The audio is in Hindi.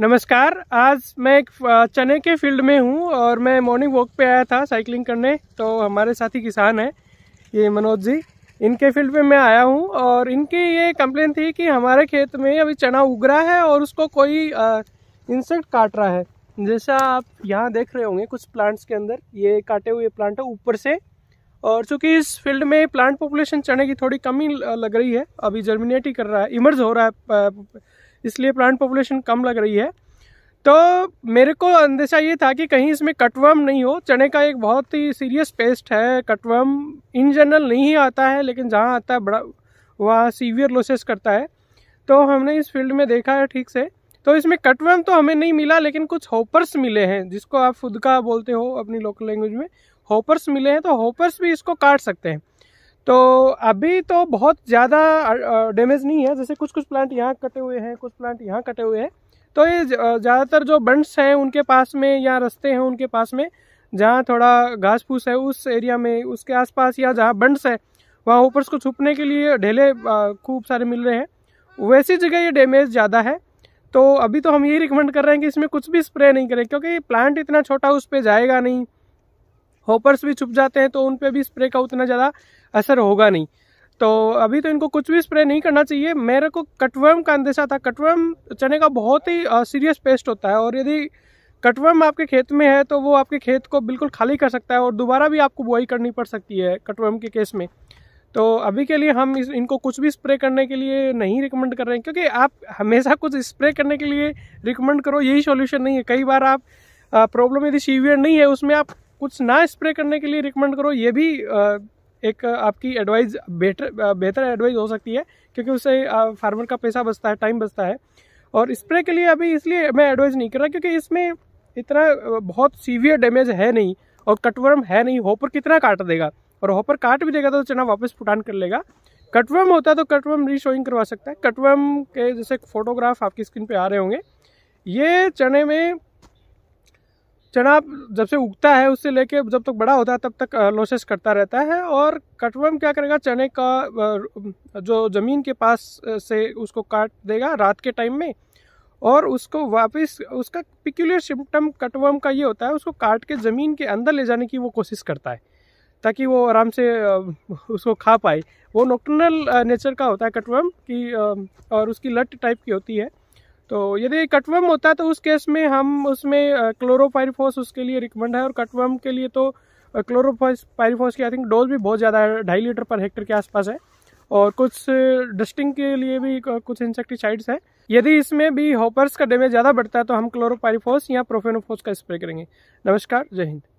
नमस्कार आज मैं एक चने के फील्ड में हूँ और मैं मॉर्निंग वॉक पे आया था साइकिलिंग करने तो हमारे साथी किसान हैं ये मनोज जी इनके फील्ड पे मैं आया हूँ और इनकी ये कंप्लेन थी कि हमारे खेत में अभी चना उग रहा है और उसको कोई इंसेक्ट काट रहा है जैसा आप यहाँ देख रहे होंगे कुछ प्लांट्स के अंदर ये काटे हुए प्लांट है ऊपर से और चूँकि इस फील्ड में प्लांट पॉपुलेशन चने की थोड़ी कमी लग रही है अभी जर्मिनेट ही कर रहा है इमर्ज हो रहा है इसलिए प्लांट पॉपुलेशन कम लग रही है तो मेरे को अंदेशा ये था कि कहीं इसमें कटवर्म नहीं हो चने का एक बहुत ही सीरियस पेस्ट है कटवर्म इन जनरल नहीं आता है लेकिन जहाँ आता है बड़ा वहाँ सीवियर लोसेस करता है तो हमने इस फील्ड में देखा है ठीक से तो इसमें कटवर्म तो हमें नहीं मिला लेकिन कुछ होपर्स मिले हैं जिसको आप खुद का बोलते हो अपनी लोकल लैंग्वेज में होपर्स मिले हैं तो होपर्स भी इसको काट सकते हैं तो अभी तो बहुत ज़्यादा डैमेज नहीं है जैसे कुछ कुछ प्लांट यहाँ कटे हुए हैं कुछ प्लांट यहाँ कटे हुए हैं तो ये ज़्यादातर जो बंड्स हैं उनके पास में या रस्ते हैं उनके पास में जहाँ थोड़ा घास फूस है उस एरिया में उसके आसपास या जहाँ बंड्स है वहाँ ऊपर को छुपने के लिए ढेले खूब सारे मिल रहे हैं वैसी जगह ये डैमेज ज़्यादा है तो अभी तो हम यही रिकमेंड कर रहे हैं कि इसमें कुछ भी स्प्रे नहीं करें क्योंकि प्लांट इतना छोटा उस पर जाएगा नहीं होपर्स भी छुप जाते हैं तो उन पर भी स्प्रे का उतना ज़्यादा असर होगा नहीं तो अभी तो इनको कुछ भी स्प्रे नहीं करना चाहिए मेरे को कटवर्म का अंदेशा था कटवर्म चने का बहुत ही सीरियस पेस्ट होता है और यदि कटवर्म आपके खेत में है तो वो आपके खेत को बिल्कुल खाली कर सकता है और दोबारा भी आपको बुआई करनी पड़ सकती है कटवर्म के केस में तो अभी के लिए हम इस इनको कुछ भी स्प्रे करने के लिए नहीं रिकमेंड कर रहे हैं क्योंकि आप हमेशा कुछ स्प्रे करने के लिए रिकमेंड करो यही सॉल्यूशन नहीं है कई बार आप प्रॉब्लम यदि सीवियर नहीं है उसमें आप कुछ ना स्प्रे करने के लिए रिकमेंड करो ये भी एक आपकी एडवाइस बेटर बेहतर एडवाइस हो सकती है क्योंकि उससे फार्मर का पैसा बचता है टाइम बचता है और स्प्रे के लिए अभी इसलिए मैं एडवाइस नहीं कर रहा क्योंकि इसमें इतना बहुत सीवियर डैमेज है नहीं और कटवर्म है नहीं होपर कितना काट देगा और होपर काट भी देगा तो चना वापस फुटान कर लेगा कटवर्म होता है तो कटवर्म रीशोइंग करवा सकता है कटवर्म के जैसे फोटोग्राफ आपकी स्क्रीन पे आ रहे होंगे ये चने में चना जब से उगता है उससे लेके जब तक बड़ा होता है तब तक लोसेस करता रहता है और कटवर्म क्या करेगा चने का जो ज़मीन के पास से उसको काट देगा रात के टाइम में और उसको वापस उसका पिक्यूलर सिम्टम कटवर्म का ये होता है उसको काट के ज़मीन के अंदर ले जाने की वो कोशिश करता है ताकि वो आराम से उसको खा पाए वो नोक्टनल नेचर का होता है कटवर्म की और उसकी लट टाइप की होती है तो यदि कटवम होता है तो उस केस में हम उसमें क्लोरोपायरिफोस उसके लिए रिकमेंड है और कटवम के लिए तो क्लोरोपायरिफोस की आई थिंक डोज भी बहुत ज़्यादा है ढाई लीटर पर हेक्टर के आसपास है और कुछ डस्टिंग के लिए भी कुछ इंसेक्टिसाइड्स हैं यदि इसमें भी हॉपर्स का डैमेज ज़्यादा बढ़ता है तो हम क्लोरोपायरिफोस या प्रोफेनोफोस का स्प्रे करेंगे नमस्कार जय हिंद